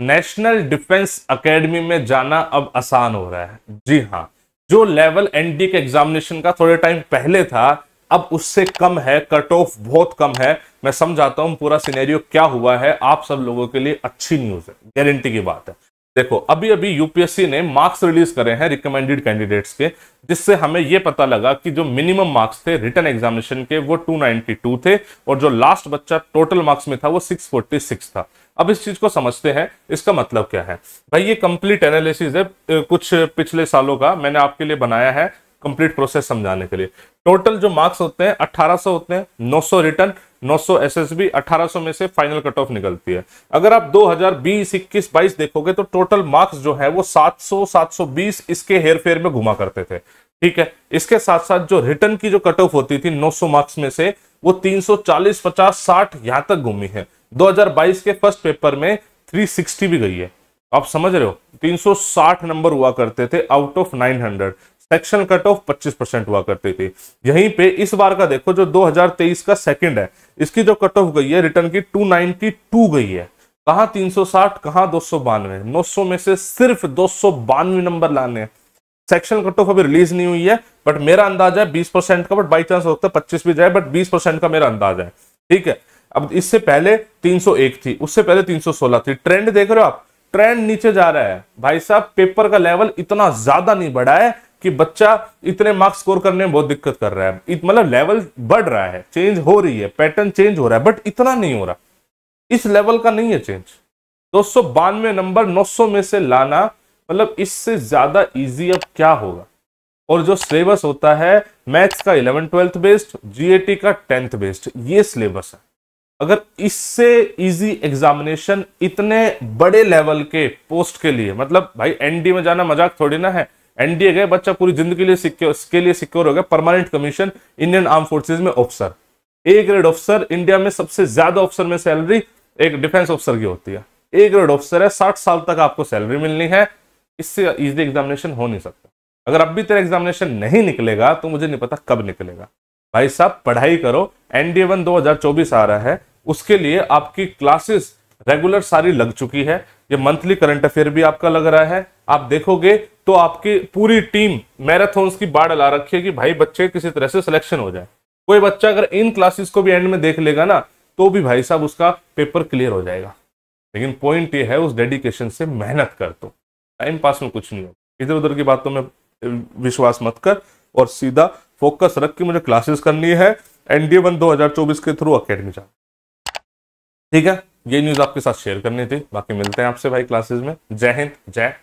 national defence academy में जाना अब आसान हो रहा है जी हाँ जो लेवल एनडी के एग्जामिनेशन का थोड़े टाइम पहले था अब उससे कम है कट ऑफ बहुत कम है मैं समझाता हूं पूरा सिनेरियो क्या हुआ है आप सब लोगों के लिए अच्छी न्यूज है गारंटी की बात है देखो अभी अभी यूपीएससी ने मार्क्स रिलीज करे हैं रिकमेंडेड कैंडिडेट्स के जिससे हमें यह पता लगा कि जो मिनिमम मार्क्स थे रिटर्न एग्जामिनेशन के वो 292 थे और जो लास्ट बच्चा टोटल मार्क्स में था वो 646 था अब इस चीज को समझते हैं इसका मतलब क्या है भाई ये कंप्लीट एनालिसिस है कुछ पिछले सालों का मैंने आपके लिए बनाया है कंप्लीट प्रोसेस समझाने के लिए टोटल जो मार्क्स होते हैं 1800 होते हैं 900 सौ रिटर्न नौ 900 एस 1800 में से फाइनल कट ऑफ निकलती है अगर आप 2020 हजार 22 देखोगे तो टोटल मार्क्स जो है वो 700 720 इसके हेर फेर में घुमा करते थे ठीक है इसके साथ साथ जो रिटर्न की जो कट ऑफ होती थी 900 मार्क्स में से वो 340 50 60 यहां तक घूमी है 2022 के फर्स्ट पेपर में 360 भी गई है आप समझ रहे हो 360 नंबर हुआ करते थे out of 900 section cut off 25 percent हुआ करती थी यहीं पे इस बार का देखो जो 2023 का सेकंड है इसकी जो कट ऑफ गई है रिटर्न की 292 गई है कहा 360 कहा दो सौ बानवे नौ सौ में से सिर्फ दो सौ बानवे नंबर लाने सेक्शन कट ऑफ अभी रिलीज नहीं हुई है बट मेरा अंदाज है 20 परसेंट का बट बाई चांस होता है पच्चीस भी जाए बट 20 परसेंट का मेरा अंदाज है ठीक है अब इससे पहले 301 थी उससे पहले 316 थी ट्रेंड देख रहे हो आप ट्रेंड नीचे जा रहा है भाई साहब पेपर का लेवल इतना ज्यादा नहीं बढ़ा है कि बच्चा इतने मार्क्स स्कोर करने में बहुत दिक्कत कर रहा है मतलब लेवल बढ़ रहा है चेंज हो रही है पैटर्न चेंज हो रहा है बट इतना नहीं हो रहा इस लेवल का नहीं है चेंज दो सौ नंबर 900 में से लाना मतलब इससे ज्यादा इजी अब क्या होगा और जो सिलेबस होता है मैथ्स का इलेवन ट्वेल्थ बेस्ड जीएटी का टेंथ बेस्ड ये सिलेबस है अगर इससे इजी एग्जामिनेशन इतने बड़े लेवल के पोस्ट के लिए मतलब भाई एनडी में जाना मजाक थोड़ी ना है एनडीए गए बच्चा पूरी जिंदगी लिए सिक्योर के लिए सिक्योर हो गया permanent commission Indian arm forces में officer A grade officer India में सबसे ज्यादा ऑफिसर में सैलरी एक डिफेंस ऑफिसर की होती है ए ग्रेड ऑफिसर है साठ साल तक आपको सैलरी मिलनी है इससे इजली एग्जामिनेशन हो नहीं सकता अगर अब भी तेरा एग्जामिनेशन नहीं निकलेगा तो मुझे नहीं पता कब निकलेगा भाई साहब पढ़ाई करो एनडीए वन दो आ रहा है उसके लिए आपकी क्लासेस रेगुलर सारी लग चुकी है ये मंथली करंट अफेयर भी आपका लग रहा है आप देखोगे तो आपकी पूरी टीम मैराथन की बाढ़ ला रखी है कि भाई बच्चे किसी तरह से सिलेक्शन हो जाए कोई बच्चा अगर इन क्लासेस को भी एंड में देख लेगा ना तो भी भाई साहब उसका पेपर क्लियर हो जाएगा लेकिन पॉइंट ये है उस डेडिकेशन से मेहनत कर तो टाइम पास में कुछ नहीं हो इधर उधर की बातों में विश्वास मत कर और सीधा फोकस रख के मुझे क्लासेस करनी है एनडीए वन दो के थ्रू अकेडमी जा ठीक है ये न्यूज आपके साथ शेयर करनी थी बाकी मिलते हैं आपसे भाई क्लासेस में जय हिंद जय